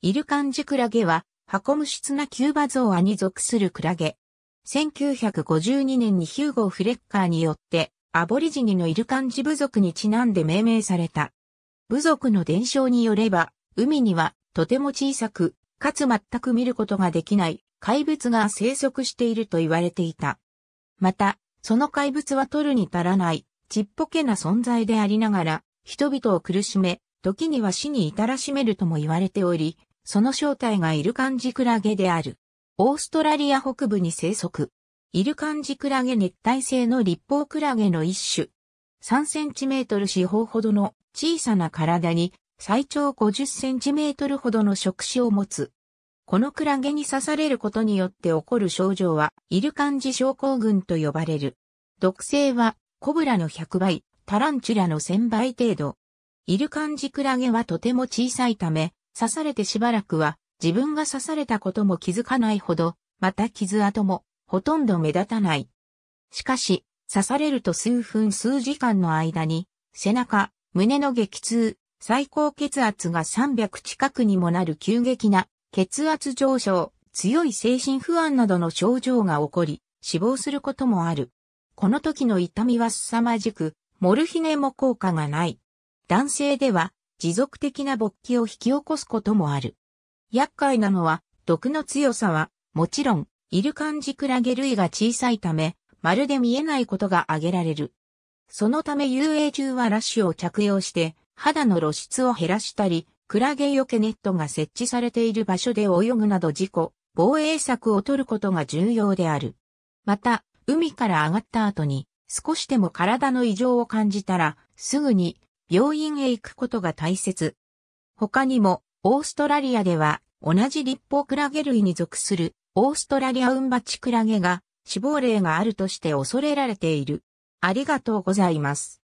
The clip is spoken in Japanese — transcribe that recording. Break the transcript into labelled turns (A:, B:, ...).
A: イルカンジクラゲは、箱無質なキューバゾーアに属するクラゲ。1952年にヒューゴー・フレッカーによって、アボリジニのイルカンジ部族にちなんで命名された。部族の伝承によれば、海にはとても小さく、かつ全く見ることができない怪物が生息していると言われていた。また、その怪物は取るに足らないちっぽけな存在でありながら、人々を苦しめ、時には死に至らしめるとも言われており、その正体がイルカンジクラゲである。オーストラリア北部に生息。イルカンジクラゲ熱帯性の立方クラゲの一種。3センチメートル四方ほどの小さな体に最長50センチメートルほどの触手を持つ。このクラゲに刺されることによって起こる症状は、イルカンジ症候群と呼ばれる。毒性は、コブラの100倍、タランチュラの1000倍程度。イルカンジクラゲはとても小さいため、刺されてしばらくは、自分が刺されたことも気づかないほど、また傷跡も、ほとんど目立たない。しかし、刺されると数分数時間の間に、背中、胸の激痛、最高血圧が300近くにもなる急激な血圧上昇、強い精神不安などの症状が起こり、死亡することもある。この時の痛みは凄まじく、モルヒネも効果がない。男性では持続的な勃起を引き起こすこともある。厄介なのは、毒の強さは、もちろん、イルカンジクラゲ類が小さいため、まるで見えないことが挙げられる。そのため遊泳中はラッシュを着用して、肌の露出を減らしたり、クラゲよけネットが設置されている場所で泳ぐなど事故、防衛策を取ることが重要である。また、海から上がった後に、少しでも体の異常を感じたら、すぐに病院へ行くことが大切。他にも、オーストラリアでは、同じ立法クラゲ類に属する、オーストラリアウンバチクラゲが、死亡例があるとして恐れられている。ありがとうございます。